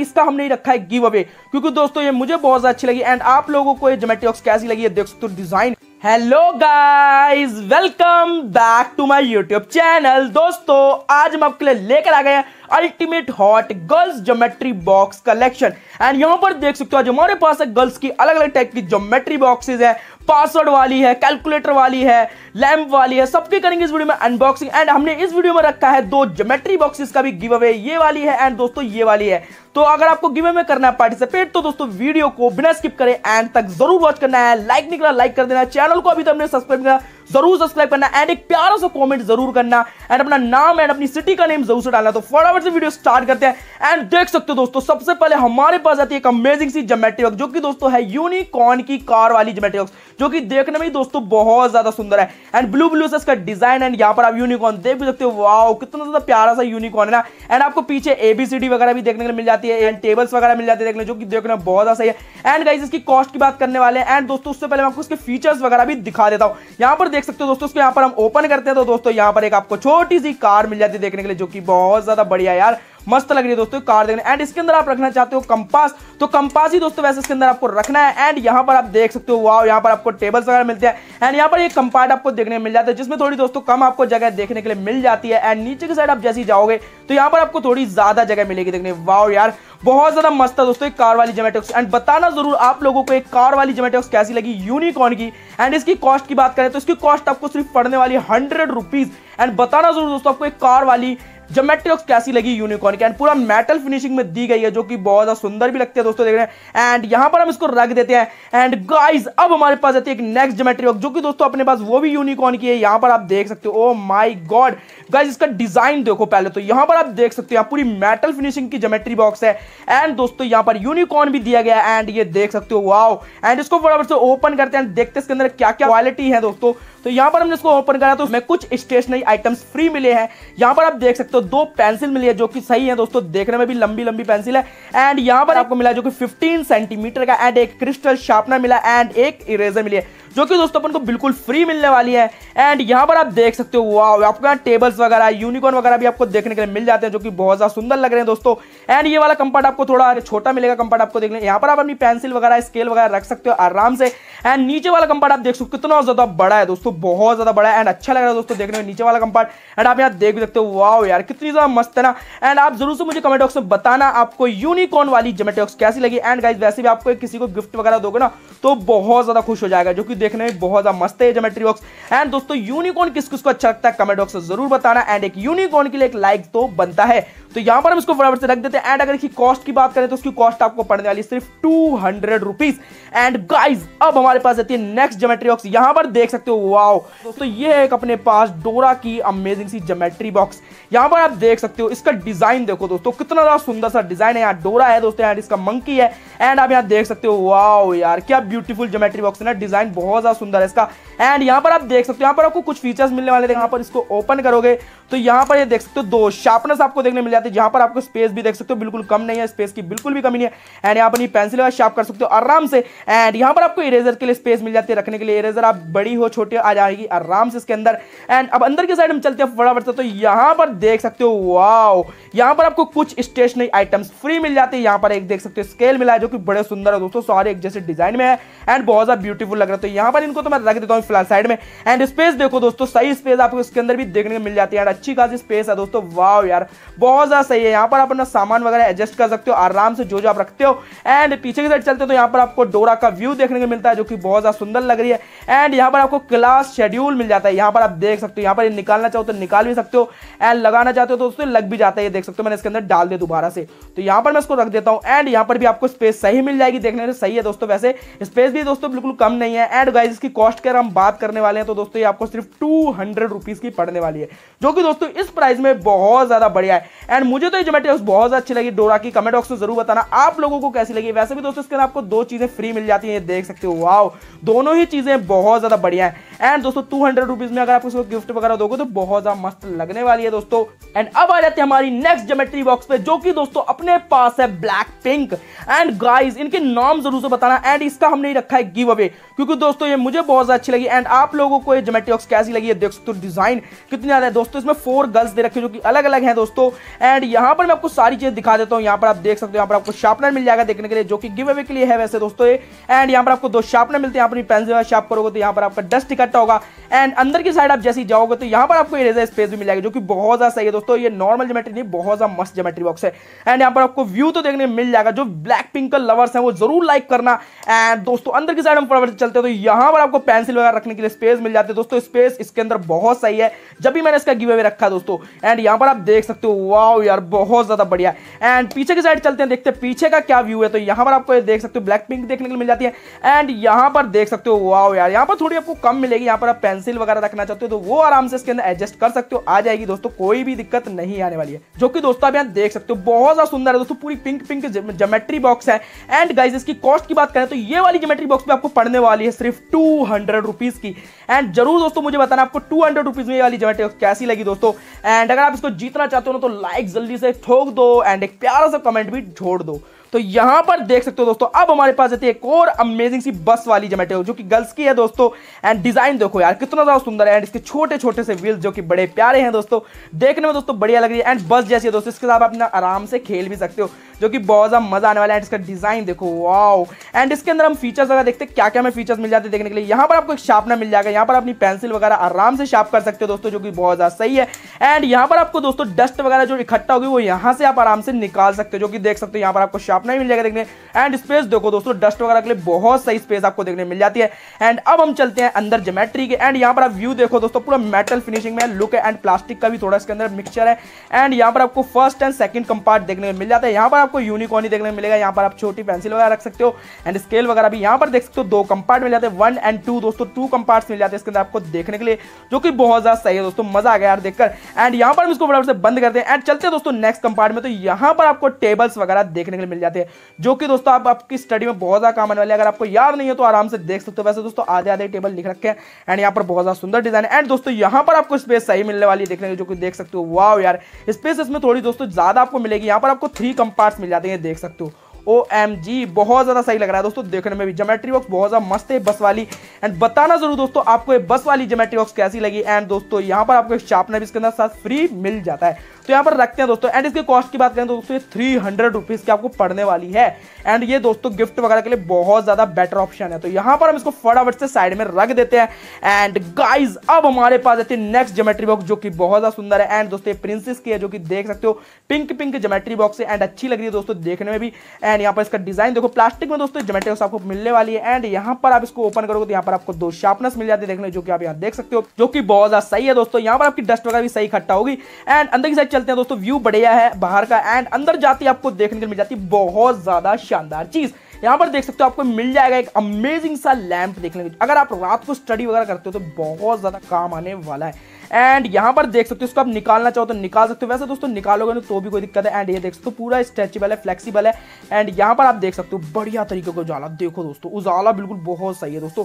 इसका हमने रखा है गिव अवे क्योंकि दोस्तों ये मुझे बहुत ज्यादा अच्छी लगी एंड आप लोगों को ये जोमेटोक्स कैसी लगी है देख सकते design hello guys welcome back to my YouTube channel दोस्तों आज हम आपके लिए लेकर आ गए हैं ultimate hot girls geometry box collection and यहां पर देख सकते हो आज हमारे पास है गर्ल्स की अलग अलग टाइप की जोमेट्री बॉक्सेज है पासवर्ड वाली है कैलकुलेटर वाली है लैम्प वाली है सबके करेंगे इस वीडियो में अनबॉक्सिंग एंड हमने इस वीडियो में रखा है दो जोमेट्री बॉक्सेस का भी गिव अवे ये वाली है एंड दोस्तों ये वाली है तो अगर आपको गिव अवे करना है पार्टिसिपेट तो दोस्तों वीडियो को बिना स्किप करें एंड तक जरूर वॉच करना है लाइक निकला लाइक कर देना चैनल को अभी तो हमने सब्सक्राइब किया जरूर सब्सक्राइब करना एंड एक प्यारा सा कॉमेंट जरूर करना एंड अपना नाम एंड अपनी सिटी का नेम जरूर से डालना तो फटाफट से वीडियो स्टार्ट करते हैं एंड देख सकते हो दोस्तों सबसे पहले हमारे पास आती है एक अमेजिंग सी जोमेट्री बॉक्स जो कि दोस्तों है यूनिकॉर्न की कार वाली जोमेट्री बॉक्स जो कि देखने में दोस्तों बहुत ज्यादा सुंदर है एंड ब्लू ब्लू से इसका डिजाइन एंड यहाँ पर आप यूनिकॉर्न देख भी सकते हो वाओ कितना ज्यादा प्यारा सा यूनिकॉर्न है ना एंड आपको पीछे एबीसीडी वगैरह भी देखने को मिल जाती है एंड टेबल्स वगैरह मिल जाते हैं देखने जो कि देखने में बहुत ज्यादा सही है एंड गाइज इसकी कॉस्ट की बात करने वाले एंड दोस्तों उससे पहले मैं आपको इसके फीचर्स वगैरह भी दिखा देता हूँ यहाँ पर देख सकते हो दोस्तों यहाँ पर हम ओपन करते हैं तो दोस्तों यहाँ पर एक आपको छोटी सी कार मिल जाती है देखने के लिए जो कि बहुत ज्यादा बढ़िया यार मस्त लग रही है दोस्तों कार देखने एंड इसके अंदर आप रखना चाहते हो कंपास तो कंपास ही दोस्तों वैसे इसके अंदर आपको रखना है एंड यहाँ पर आप देख सकते हो वाह यहाँ पर आपको टेबल्स वगैरह मिलते हैं एंड यहाँ पर एक कंपार्ट आपको देखने मिल जाता है जिसमें थोड़ी दोस्तों कम आपको जगह देखने के लिए मिल जाती है एंड नीचे की साइड आप जैसी जाओगे तो यहाँ पर आपको थोड़ी ज्यादा जगह मिलेगी देखने वाओ यार बहुत ज्यादा मस्त है दोस्तों एक कार वाली जोमेटोक्स एंड बताना जरूर आप लोगों को एक कार वाली जोमेटोक्स कैसी लगी यूनिकॉर्न की एंड इसकी कॉस्ट की बात करें तो इसकी कॉस्ट आपको सिर्फ पड़ने वाली हंड्रेड रुपीज एंड बताना जरूर दोस्तों आपको एक कार वाली जोमेट्री ऑक्स कैसी लगी यूनिकॉर्न की एंड पूरा मेटल फिनिशिंग में दी गई है जो कि बहुत ज़्यादा सुंदर भी लगती है दोस्तों देख रहे हैं एंड यहां पर हम इसको रख देते हैं एंड गाइज अब हमारे पास आती है एक नेक्स्ट जोमेट्री ऑक्स जो कि दोस्तों अपने पास वो भी यूनिकॉर्न की है यहाँ पर आप देख सकते हो ओ माई गॉड गाइज इसका डिजाइन देखो पहले तो यहाँ पर आप देख सकते हो यहाँ पूरी मेटल फिनिशिंग की जोमेट्री बॉक्स है एंड दोस्तों यहाँ पर यूनिकॉर्न भी दिया गया एंड ये देख सकते हो वाओ एंड इसको बराबर से ओपन करते हैं देखते हैं इसके अंदर क्या क्या क्वालिटी है दोस्तों तो यहाँ पर हमने इसको ओपन करा तो उसमें कुछ स्टेशनरी आइटम्स फ्री मिले हैं यहाँ पर आप देख सकते हो दो पेंसिल मिली है जो कि सही है दोस्तों देखने में भी लंबी लंबी पेंसिल है एंड यहाँ पर आपको मिला जो कि 15 सेंटीमीटर का एंड एक क्रिस्टल शार्पनर मिला एंड एक इरेजर मिली है जो कि दोस्तों अपन को बिल्कुल फ्री मिलने वाली है एंड यहाँ पर आप देख सकते हो वाह आपको यहाँ टेबल्स वगैरह यूनिकॉर्न वगैरह भी आपको देखने के लिए मिल जाते हैं जो कि बहुत ज़्यादा सुंदर लग रहे हैं दोस्तों एंड ये वाला कंपार्ट आपको थोड़ा छोटा मिलेगा कंपार्ट आपको देखने यहाँ पर आप अपनी पेंसिल वगैरह स्केल वगैरह रख सकते हो आराम से एंड नीचे वाला कंपार्ट आप देख सकते हो कितना ज़्यादा बड़ा है दोस्तों बहुत ज़्यादा बड़ा है एंड अच्छा लग रहा है दोस्तों देखने में नीचे वाला कंपार्ट एंड आप यहाँ देख भी सकते हो वाओ यार कितनी ज़्यादा मस्त है ना एंड आप जरूर से मुझे कमेंट बॉक्स में बताना आपको यूनिकॉर्न वाली जोमेटोक्स कैसी लगी एंड गाइज वैसे भी आपको किसी को गिफ्ट वगैरह दोगे ना तो बहुत ज़्यादा खुश हो जाएगा जो कि देखने में बहुत ज़्यादा मस्त है जोमेट्री बॉक्स एंड दोस्तों यूनिकॉर्न किस किस को अच्छा लगता है कमेंट बॉक्स में जरूर बताना एंड एक यूनिकॉर्न के लिए एक लाइक तो बनता है तो यहाँ पर हम इसको बराबर से रख देते हैं अच्छा एंड अगर इसकी कॉस्ट की बात करें तो उसकी कॉस्ट आपको पड़ने वाली सिर्फ two hundred rupees and guys अब हमारे पास रहती है नेक्स्ट जोमेट्री बॉक्स यहाँ पर देख सकते हो वाओ दोस्तों ये है एक अपने पास डोरा की अमेजिंग सी जोमेट्री बॉक्स यहाँ पर आप देख सकते हो इसका डिजाइन देखो दोस्तों कितना ज्यादा सुंदर सा डिजाइन है यहाँ डोरा है दोस्तों यार इसका मंकी है एंड आप यहाँ देख सकते हो वाओ यार क्या ब्यूटीफुल जोमेट्री बॉक्स है डिजाइन बहुत ज्यादा सुंदर है इसका एंड यहाँ पर आप देख सकते हो यहाँ पर आपको कुछ फीचर्स मिलने वाले थे यहाँ पर इसको ओपन करोगे तो यहाँ पर ये देख सकते हो दो शार्पनर्स आपको देखने मिल जाते हैं जहाँ पर आपको स्पेस भी देख सकते सकते हो बिल्कुल कम नहीं है स्पेस की बिल्कुल भी कमी नहीं है एंड यहाँ पर पेंसिल वगैरह शार्प कर सकते हो आराम से एंड यहाँ पर आपको इरेजर के लिए स्पेस मिल जाती है रखने के लिए इरेजर आप बड़ी हो छोटी आ जाएगी आराम से इसके अंदर एंड अब अंदर की साइड हम चलते हैं फटाफट से तो यहाँ पर देख सकते हो वाओ यहाँ पर आपको कुछ स्टेशनरी आइटम्स फ्री मिल जाते हैं यहाँ पर एक देख सकते हो स्केल मिला है जो कि बड़े सुंदर है दोस्तों सारे एक जैसे डिजाइन में है एंड बहुत ज्यादा ब्यूटीफुल लग रहा है तो यहाँ पर इनको तो मैं रख देता हूँ फिलहाल साइड में एंड स्पेस देखो दोस्तों सही स्पेस आपको इसके अंदर भी देखने को मिल जाती है एंड अच्छी खासी स्पेस है दोस्तों वाह यार बहुत ज्यादा सही है यहाँ पर अपना सामान वगैरह एडजस्ट कर सकते हो आराम से जो जो आप रखते हो एंड पीछे की साइड चलते हो तो यहाँ पर आपको डोरा का व्यू देखने को मिलता है जो कि बहुत ज़्यादा सुंदर लग रही है एंड यहाँ पर आपको क्लास शेड्यूल मिल जाता है यहाँ पर आप देख सकते हो यहाँ पर निकालना चाहो तो निकाल भी सकते हो एंड लगाना चाहते हो तो उसमें लग भी जाता है ये देख सकते हो मैंने इसके अंदर डाल दिया दोबारा से तो यहाँ पर मैं इसको रख देता हूँ एंड यहाँ पर भी आपको स्पेस सही मिल जाएगी देखने में तो सही है दोस्तों वैसे स्पेस भी दोस्तों बिल्कुल कम नहीं है एंड गाइज इसकी कॉस्ट कर हम बात करने वाले हैं तो दोस्तों ये आपको सिर्फ टू हंड्रेड रुपीज़ की पड़ने वाली है जो कि दोस्तों इस प्राइस में बहुत ज़्यादा बढ़िया है एंड मुझे तो ये जोमेटो बहुत अच्छी लगी डोरा की कमेंट बॉक्स में जरूर बताना आप लोगों को कैसी लगी वैसे भी दोस्तों इसके अंदर आपको दो चीजें फ्री मिल जाती है देख सकते हो वाओ दोनों ही चीजें बहुत ज्यादा बढ़िया है एंड दोस्तों टू हंड्रेड रुपीज में अगर आप उसको गिफ्ट वगैरह दोगे तो बहुत ज्यादा मस्त लगने वाली है दोस्तों एंड अब आ जाते हैं हमारी नेक्स्ट जोमेट्री बॉक्स पे जो कि दोस्तों अपने पास है ब्लैक पिंक एंड गाइज इनके नाम जरूर से बताना एंड इसका हमने रखा है गिव अवे क्योंकि दोस्तों ये मुझे बहुत ज्यादा अच्छी लगी एंड आप लोगों को ये जोमेट्री बॉक्स कैसी लगी है देख सकते हो डिजाइन कितनी ज्यादा है दोस्तों इसमें फोर गर्ल्स दे रखे जो कि अलग अलग है दोस्तों एंड यहाँ पर मैं आपको सारी चीज दिखा देता हूँ यहाँ पर आप देख सकते हो यहाँ पर आपको शार्पनर मिल जाएगा देखने के लिए जो कि गिव अवे के लिए है वैसे दोस्तों एंड यहाँ पर आपको दो शार्पनर मिलते हैं यहाँ पर पेंसिल शार्प करोगे तो यहाँ पर आपका डस्ट रहता होगा एंड अंदर की साइड आप जैसे जाओगे तो यहाँ पर आपको इरेजर स्पेस भी मिलेगा जो कि बहुत ज़्यादा सही है दोस्तों ये नॉर्मल जोमेट्री नहीं बहुत ज़्यादा मस्त जोमेट्री बॉक्स है एंड यहाँ पर आपको व्यू तो देखने मिल जाएगा जो ब्लैक पिंक का लवर्स हैं वो जरूर लाइक करना एंड दोस्तों अंदर की साइड हम फटाफट चलते तो यहाँ पर आपको पेंसिल वगैरह रखने के लिए स्पेस मिल जाती है दोस्तों स्पेस इसके अंदर बहुत सही है जब भी मैंने इसका गिव अवे रखा दोस्तों एंड यहाँ पर आप देख सकते हो वाओ यार बहुत ज़्यादा बढ़िया एंड पीछे की साइड चलते हैं देखते हैं पीछे का क्या व्यू है तो यहाँ पर आपको देख सकते हो ब्लैक पिंक देखने को मिल जाती है एंड यहाँ पर देख सकते हो वाओ यार यहाँ पर थोड़ी आपको कम मिलेगी जाएगी यहाँ पर आप पेंसिल वगैरह रखना चाहते हो तो वो आराम से इसके अंदर एडजस्ट कर सकते हो आ जाएगी दोस्तों कोई भी दिक्कत नहीं आने वाली है जो कि दोस्तों आप यहाँ देख सकते हो बहुत ज्यादा सुंदर है दोस्तों पूरी पिंक पिंक जोमेट्री बॉक्स है एंड गाइज इसकी कॉस्ट की बात करें तो ये वाली जोमेट्री बॉक्स में आपको पड़ने वाली है सिर्फ टू हंड्रेड की एंड जरूर दोस्तों मुझे बताना आपको टू हंड्रेड रुपीज में ये वाली जोमेट्री बॉक्स कैसी लगी दोस्तों एंड अगर आप इसको जीतना चाहते हो ना तो लाइक जल्दी से ठोक दो एंड एक प्यारा सा कमेंट भी छोड़ दो तो यहां पर देख सकते हो दोस्तों अब हमारे पास रहती है एक और अमेजिंग सी बस वाली जोमेटो जो कि गर्ल्स की है दोस्तों एंड डिजाइन देखो यार कितना ज्यादा सुंदर है एंड इसके छोटे छोटे से व्हील्स जो कि बड़े प्यारे हैं दोस्तों देखने में दोस्तों बढ़िया लग रही है एंड बस जैसी है दोस्तों इसके साथ आप अपना आराम से खेल भी सकते हो जो कि बहुत ज़्यादा मज़ा आने वाला है इसका डिज़ाइन देखो वाओ एंड इसके अंदर हम फीचर्स वगैरह देखते हैं क्या क्या हमें फीचर्स मिल जाते हैं देखने के लिए यहाँ पर आपको एक शार्पनर मिल जाएगा यहाँ पर अपनी पेंसिल वगैरह आराम से शार्प कर सकते हो दोस्तों जो कि बहुत ज़्यादा सही है एंड यहाँ पर आपको दोस्तों डस्ट वगैरह जो इकट्ठा होगी वो यहाँ से आप आराम से निकाल सकते हो जो कि देख सकते हो यहाँ पर आपको शार्पनर मिल जाएगा देखने एंड स्पेस देखो दोस्तों डस्ट वगैरह के लिए बहुत सही स्पेस आपको देखने मिल जाती है एंड अब हम चलते हैं अंदर जोमेट्री के एंड यहाँ पर आप व्यू देखो दोस्तों पूरा मेटल फिनिशिंग में लुक है एंड प्लास्टिक का भी थोड़ा इसके अंदर मिक्सचर है एंड यहाँ पर आपको फर्स्ट एंड सेकंड कंपार्ट देखने को मिल जाता है यहाँ पर आपको यूनिकॉर्न देखने मिलेगा यहाँ पर आप छोटी पेंसिल वगैरह रख सकते हो एंड स्केल वगैरह भी यहाँ पर देख सकते हो दो कंपार्ट मिल जाते हैं वन एंड टू दोस्तों टू कंपार्ट मिल जाते हैं इसके अंदर आपको देखने के लिए जो कि बहुत ज्यादा सही है दोस्तों मजा आ गया यार देखकर एंड यहाँ पर हम इसको बड़ा से बंद करते हैं एंड चलते हैं दोस्तों नेक्स्ट कंपार्ट में तो यहाँ पर आपको टेबल्स वगैरह देखने के लिए मिल जाते हैं जो कि दोस्तों आप आपकी स्टडी में बहुत ज्यादा काम आने वाले अगर आपको याद नहीं है तो आराम से देख सकते हो वैसे दोस्तों आधे आधे टेबल लिख रखे हैं एंड यहाँ पर बहुत ज्यादा सुंदर डिजाइन एंड दोस्तों यहाँ पर आपको स्पेस सही मिलने वाली देखने के जो कि देख सकते हो वाह यार स्पेस इसमें थोड़ी दोस्तों ज्यादा आपको मिलेगी यहाँ पर आपको थ्री कंपार्ट मिल जाते हैं देख सकते हो ओ एम जी बहुत ज़्यादा सही लग रहा है दोस्तों देखने में भी जोमेट्री बॉक्स बहुत ज़्यादा मस्त है बस वाली एंड बताना जरूर दोस्तों आपको ये बस वाली जोमेट्री बॉक्स कैसी लगी एंड दोस्तों यहाँ पर आपको एक शार्पनर भी इसके अंदर साथ फ्री मिल जाता है तो यहाँ पर रखते हैं दोस्तों एंड इसके कॉस्ट की बात करें तो दोस्तों ये थ्री हंड्रेड रुपीज़ की आपको पड़ने वाली है एंड ये दोस्तों गिफ्ट वगैरह के लिए बहुत ज़्यादा बेटर ऑप्शन है तो यहाँ पर हम इसको फटाफट से साइड में रख देते हैं एंड गाइज अब हमारे पास आती है नेक्स्ट जोमेट्री बॉक्स जो कि बहुत ज़्यादा सुंदर है एंड दोस्तों प्रिंसेस की है जो कि देख सकते हो पिंक पिंक जोमेट्री बॉक्स है एंड अच्छी लग रही है दोस्तों देखने में भी एंड यहाँ पर इसका डिज़ाइन देखो प्लास्टिक में दोस्तों जोमेट्री बॉक्स आपको मिलने वाली है एंड यहाँ पर आप इसको ओपन करोगे तो यहाँ पर आपको दो शार्पनेस मिल जाती है देखने जो कि आप यहाँ देख सकते हो जो कि बहुत ज़्यादा सही है दोस्तों यहाँ पर आपकी डस्ट वगैरह भी सही इकट्ठा होगी एंड अंदर की साइड चलते हैं दोस्तों व्यू बढ़िया है बाहर का एंड अंदर जाती आपको देखने को मिल जाती है बहुत ज़्यादा शानदार चीज़ यहाँ पर देख सकते हो आपको मिल जाएगा एक अमेजिंग सा लैंप देखने को अगर आप रात को स्टडी वगैरह करते हो तो बहुत ज़्यादा काम आने वाला है एंड यहाँ पर देख सकते हो इसको आप निकालना चाहो तो निकाल सकते हो वैसे दोस्तों निकालोगे तो भी कोई दिक्कत है एंड ये देख सकते हो पूरा स्ट्रेचेबल है फ्लेक्सीबल है एंड यहाँ पर आप देख सकते हो बढ़िया तरीके का उजाला देखो दोस्तों उजाला बिल्कुल बहुत सही है दोस्तों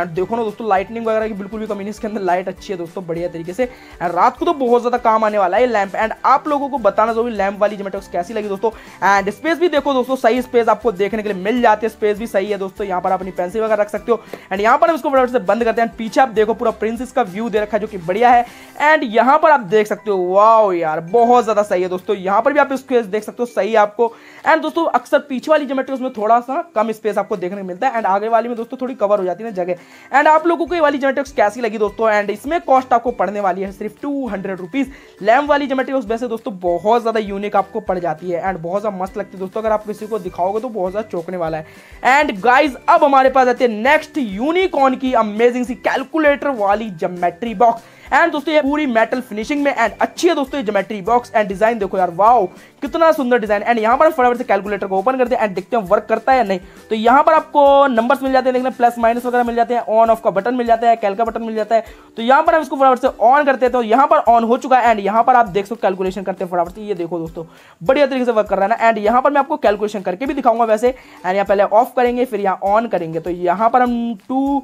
एंड देखो ना दोस्तों लाइटनिंग वगैरह की बिल्कुल भी कमी नहीं इसके अंदर लाइट अच्छी है दोस्तों बढ़िया तरीके से एंड रात को तो बहुत ज़्यादा काम आने वाला है लैंप एंड आप लोगों को बताना जरूरी लैंप वाली जोमेटोक्स कैसी लगी दोस्तों एंड स्पेस भी देखो दोस्तों सही स्पेस आपको देखने के लिए मिल जाती है स्पेस भी सही है दोस्तों यहाँ पर अपनी पेंसिल वगैरह रख सकते हो एंड यहाँ पर हम इसको से बंद करते हैं पीछे आप देखो पूरा प्रिंस का व्यू दे रखा है जो कि बढ़िया है है एंड यहाँ पर आप देख सकते हो वाओ यार बहुत ज़्यादा सही है दोस्तों यहाँ पर भी आप स्पेस देख सकते हो सही आपको एंड दोस्तों अक्सर पीछे वाली जोमेट्री उसमें थोड़ा सा कम स्पेस आपको देखने को मिलता है एंड आगे वाली में दोस्तों थोड़ी कवर हो जाती है ना जगह एंड आप लोगों को ये वाली जोमेट्रिक्स कैसी लगी दोस्तों एंड इसमें कॉस्ट आपको पड़ने वाली है सिर्फ टू हंड्रेड रुपीज़ लैम्प वाली जोमेट्री उस वैसे दोस्तों बहुत ज़्यादा यूनिक आपको पड़ जाती है एंड बहुत ज़्यादा मस्त लगती है दोस्तों अगर आप किसी को दिखाओगे तो बहुत ज़्यादा चौंकने वाला है एंड गाइज अब हमारे पास आते हैं नेक्स्ट यूनिकॉन की अमेजिंग सी कैलकुलेटर वाली जोमेट्री बॉक्स एंड दोस्तों ये पूरी मेटल फिनिशिंग में एंड अच्छी है दोस्तों जोमेट्री बॉक्स एंड डिजाइन देखो यार वाओ कितना सुंदर डिजाइन एंड यहाँ पर फटाफट से कैलकुलेटर को ओपन करते हैं एंड देखते हैं वर्क करता है या नहीं तो यहाँ पर आपको नंबर मिल जाते हैं प्लस माइनस वगैरह मिल जाते हैं ऑन ऑफ का बटन मिल जाता है कैल का बटन मिल जाता है तो यहाँ पर हम इसको फटाफट से ऑन करते हैं तो यहाँ पर ऑन हो चुका है एंड यहाँ पर आप देख सकते कैलकुलेशन करते हैं फटाफट से ये देखो दोस्तों बढ़िया तरीके से वर्क कर रहा है ना एंड यहाँ पर मैं आपको कैलकुलेशन करके भी दिखाऊंगा वैसे एंड यहाँ पहले ऑफ करेंगे फिर यहाँ ऑन करेंगे तो यहाँ पर हम टू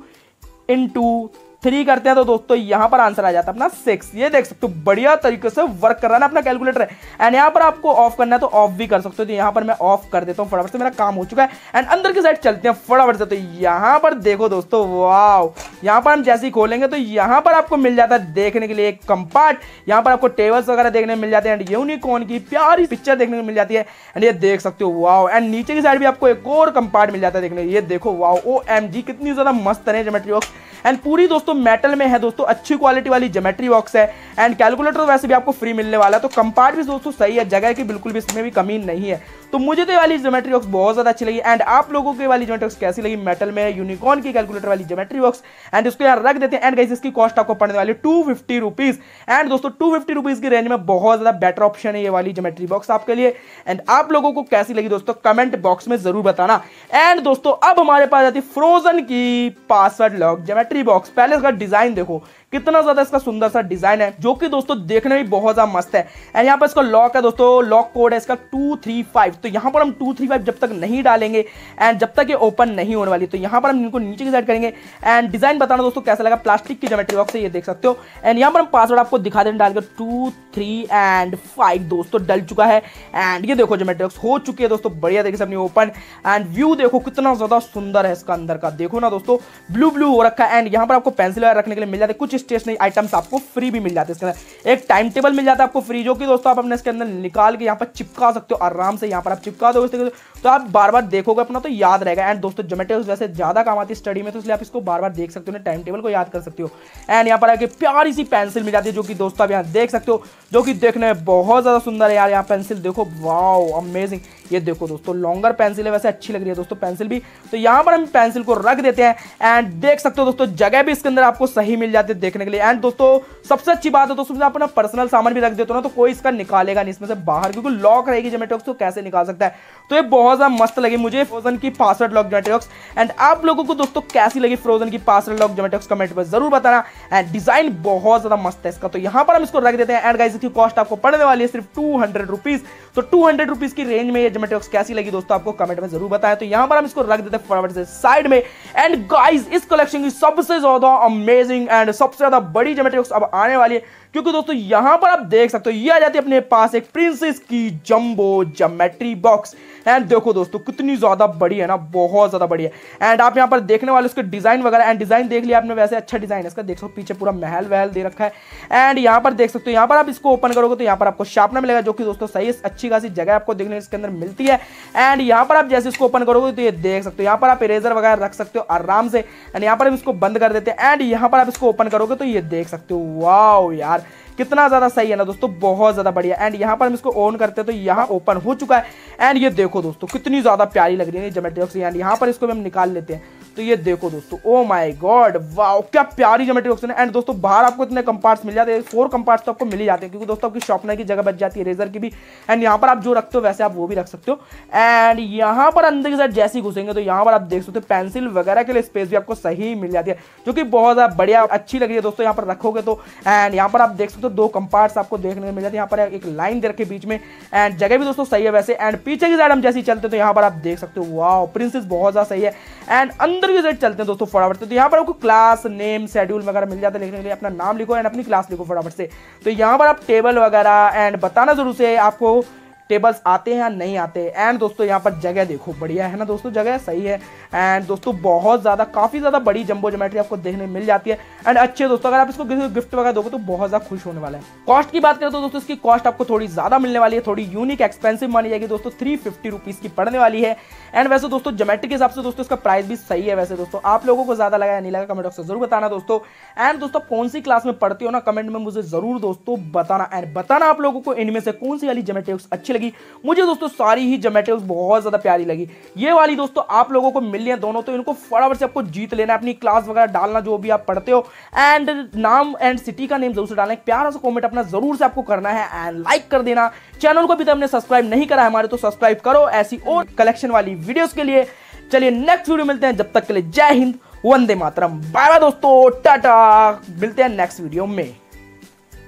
इन टू थ्री करते हैं तो दोस्तों यहां पर आंसर आ जाता है अपना सिक्स ये देख सकते हो बढ़िया तरीके से वर्क कर रहा है ना अपना कैलकुलेटर एंड यहाँ पर आपको ऑफ करना है तो ऑफ भी कर सकते हो तो यहाँ पर मैं ऑफ कर देता हूँ फटाफट से मेरा काम हो चुका है एंड अंदर की साइड चलते हैं फटाफट से तो यहाँ पर देखो दोस्तों वाव यहाँ पर हम जैसे ही खोलेंगे तो यहाँ पर आपको मिल जाता है देखने के लिए एक कंपार्ट यहाँ पर आपको टेबल्स वगैरह देखने मिल जाते हैं एंड यूनिकॉर्न की प्यारी पिक्चर देखने को मिल जाती है एंड ये देख सकते हो वाओ एंड नीचे की साइड भी आपको एक और कंपार्ट मिल जाता है देखने ये देखो वाओ ओ एम जी कितनी ज़्यादा मस्त है जोमेट्री बॉक्स एंड पूरी दोस्तों मेटल में है दोस्तों अच्छी क्वालिटी वाली जोमेट्री बॉक्स है एंड कैलकुलेटर वैसे भी आपको फ्री मिलने वाला है तो कंपार्ट भी दोस्तों सही है जगह की बिल्कुल भी इसमें भी कमी नहीं है तो मुझे तो वाली जोमेट्री बॉक्स बहुत ज़्यादा अच्छी लगी एंड आप लोगों के वाली जोमेट्री बॉक्स कैसी लगी मेटल में यूनिकॉर्न की कैलकुलेटर वाली जोमेट्री बॉक्स एंड इसको यहाँ रख देते हैं एंड कैसे इसकी कॉस्ट आपको पड़ने वाली टू फिफ्टी रुपीज़ एंड दोस्तों टू फिफ्टी रुपीज़ की रेंज में बहुत ज़्यादा बेटर ऑप्शन है ये वाली जोमेट्री बॉक्स आपके लिए एंड आप लोगों को कैसी लगी दोस्तों कमेंट बॉक्स में ज़रूर बताना एंड दोस्तों अब हमारे पास आती फ्रोजन की password lock geometry battery box पहले इसका डिज़ाइन देखो कितना ज्यादा इसका सुंदर सा डिजाइन है जो कि दोस्तों देखने में बहुत ज्यादा मस्त है एंड यहाँ पर इसका लॉक है दोस्तों लॉक कोड है इसका टू थ्री फाइव तो यहाँ पर हम टू थ्री फाइव जब तक नहीं डालेंगे एंड जब तक ये ओपन नहीं होने वाली तो यहाँ पर हम इनको नीचे की साइड करेंगे एंड डिजाइन बताना दोस्तों कैसा लगा प्लास्टिक की जोमेट्री बॉक्स है ये देख सकते हो एंड यहाँ पर हम पासवर्ड आपको दिखा देने डालकर टू थ्री एंड फाइव दोस्तों डल चुका है एंड ये देखो जोमेट्री बॉक्स हो चुकी है दोस्तों बढ़िया तरीके से अपनी ओपन एंड व्यू देखो कितना ज्यादा सुंदर है इसका अंदर का देखो ना दोस्तों ब्लू ब्लू हो रखा है एंड यहाँ पर आपको पेंसिल रखने के लिए मिल जाते कुछ स्टेशनरी आइटम्स आपको फ्री भी मिल जाते हैं इसके अंदर एक टाइम टेबल मिल जाता है आपको फ्री जो कि दोस्तों आप अपने इसके अंदर निकाल के यहाँ पर चिपका सकते हो आराम से यहाँ पर आप चिपका दो तो आप बार बार देखोगे अपना तो याद रहेगा एंड दोस्तों जोमेटो वैसे ज़्यादा काम आती है स्टडी में तो इसलिए आप इसको बार बार देख सकते हो टाइम टेबल को याद कर सकते हो एंड यहाँ पर आगे प्यारी सी पेंसिल मिल जाती है जो कि दोस्तों आप यहाँ देख सकते हो जो कि देखने में बहुत ज़्यादा सुंदर है यार यहाँ पेंसिल देखो वाओ अमेजिंग ये देखो दोस्तों लॉन्गर पेंसिल है वैसे अच्छी लग रही है दोस्तों पेंसिल भी तो यहाँ पर हम पेंसिल को रख देते हैं एंड देख सकते हो दोस्तों जगह भी इसके अंदर आपको सही मिल जाती है देखने के लिए एंड दोस्तों सबसे अच्छी बात है दोस्तों अपना पर्सनल सामान भी रख देते हो ना तो कोई इसका निकालेगा नहीं इसमें से बाहर क्योंकि लॉक रहेगी जोमेटॉक्स तो कैसे निकाल सकता है तो ये बहुत ज़्यादा मस्त लगी मुझे फ्रोजन की पासवर्ड लॉक जोमेटोक्स एंड आप लोगों को दोस्तों कैसी लगी फ्रोजन की पासवर्ड लॉक जोमेटोक्स कमेंट पर जरूर बताना एंड डिज़ाइन बहुत ज़्यादा मस्त है इसका तो यहाँ पर हम इसको रख देते हैं एंड गाइज इसकी कॉस्ट आपको पड़ने वाली है सिर्फ टू हंड्रेड तो टू हंड्रेड की रेंज में ये मैट्रिक्स कैसी लगी दोस्तों आपको कमेंट में जरूर बताया तो यहां पर हम इसको रख देते फटाफट से साइड में एंड गाइज इस कलेक्शन की सबसे ज्यादा अमेजिंग एंड सबसे ज्यादा बड़ी जो अब आने वाली है क्योंकि दोस्तों यहां पर आप देख सकते हो ये आ जाती है अपने पास एक प्रिंसेस की जम्बो जमेट्री बॉक्स एंड देखो दोस्तों कितनी ज्यादा बड़ी है ना बहुत ज्यादा बड़ी है एंड आप यहाँ पर देखने वाले उसके डिजाइन वगैरह एंड डिजाइन देख लिया आपने वैसे अच्छा डिजाइन है इसका देख सकते पीछे पूरा महल वहल दे रखा है एंड यहाँ पर देख सकते हो यहाँ पर आप इसको ओपन करोगे तो यहाँ पर आपको शार्पनर मिलेगा जो कि दोस्तों सही अच्छी खासी जगह आपको देखने इसके अंदर मिलती है एंड यहाँ पर आप जैसे इसको ओपन करोगे तो ये देख सकते हो यहाँ पर आप इरेजर वगैरह रख सकते हो आराम से एंड यहाँ पर हम इसको बंद कर देते हैं एंड यहाँ पर आप इसको ओपन करोगे तो ये देख सकते हो वाओ यार यार कितना ज़्यादा सही है ना दोस्तों बहुत ज़्यादा बढ़िया एंड यहाँ पर हम इसको ऑन करते हैं तो यहाँ ओपन हो चुका है एंड ये देखो दोस्तों कितनी ज़्यादा प्यारी लग रही है जोमेट्री बॉक्स एंड यहाँ पर इसको हम निकाल लेते हैं तो ये देखो दोस्तों ओ माई गॉड वाओ क्या प्यारी जोमेट्री ऑप्शन है एंड दोस्तों बाहर आपको इतने कंपार्ट्स मिल जाते हैं फोर कंपार्ट्स तो आपको मिल ही जाते हैं क्योंकि दोस्तों आपकी शॉपनर की जगह बच जाती है रेजर की भी एंड यहाँ पर आप जो रखते हो वैसे आप वो भी रख सकते हो एंड यहाँ पर अंदर की साइड जैसे ही घुसेंगे तो यहाँ पर आप देख सकते हो पेंसिल वगैरह के लिए स्पेस भी आपको सही मिल जाती है जो कि बहुत ज़्यादा बढ़िया अच्छी लग रही है दोस्तों यहाँ पर रखोगे तो एंड यहाँ पर आप देख सकते हो दो कंपार्ट्स आपको देखने को मिल जाते हैं यहाँ पर एक लाइन दे रखे बीच में एंड जगह भी दोस्तों सही है वैसे एंड पीछे की साइड हम जैसे ही चलते तो यहाँ पर आप देख सकते हो वाह प्रिंसेस बहुत ज़्यादा सही है एंड अंदर अंदर भी रेट चलते हैं दोस्तों फटाफट से तो यहाँ पर आपको क्लास नेम शेड्यूल वगैरह मिल जाता है लिखने के लिए अपना नाम लिखो एंड अपनी क्लास लिखो फटाफट से तो यहाँ पर आप टेबल वगैरह एंड बताना जरूर से आपको टेबल्स आते हैं या नहीं आते हैं एंड दोस्तों यहाँ पर जगह देखो बढ़िया है ना दोस्तों जगह सही है एंड दोस्तों बहुत ज़्यादा काफ़ी ज़्यादा बड़ी जम्बो जोमेट्री आपको देखने मिल जाती है एंड अच्छे दोस्तों अगर आप इसको किसी गिफ्ट वगैरह दोगे तो बहुत ज़्यादा खुश होने वाला है कॉस्ट की बात करें तो दोस्तों इसकी कॉस्ट आपको थोड़ी ज़्यादा मिलने वाली है थोड़ी यूनिक एक्सपेंसिव मानी जाएगी दोस्तों थ्री फिफ्टी की पड़ने वाली है एंड वैसे दोस्तों जोमेट्री के हिसाब से दोस्तों इसका प्राइस भी सही है वैसे दोस्तों आप लोगों को ज़्यादा लगा या नहीं लगा कमेंट बॉक्स जरूर बताना दोस्तों एंड दोस्तों कौन सी क्लास में पढ़ती हो ना कमेंट में मुझे जरूर दोस्तों बताना एंड बताना आप लोगों को इनमें से कौन सी वाली जोमेट्रिक्स अच्छी लगी मुझे दोस्तों सारी ही जोमेटल्स बहुत ज़्यादा प्यारी लगी ये वाली दोस्तों आप लोगों को मिल रही है दोनों तो इनको फटाफट से आपको जीत लेना अपनी क्लास वगैरह डालना जो भी आप पढ़ते हो एंड नाम एंड सिटी का नेम जरूर से डालना एक प्यारा सा कॉमेंट अपना जरूर से आपको करना है एंड लाइक कर देना चैनल को भी तो हमने सब्सक्राइब नहीं करा हमारे तो सब्सक्राइब करो ऐसी और कलेक्शन वाली वीडियोस के लिए चलिए नेक्स्ट वीडियो मिलते हैं जब तक के लिए जय हिंद वंदे मातरम बाय बाय दोस्तों टाटा मिलते हैं नेक्स्ट वीडियो में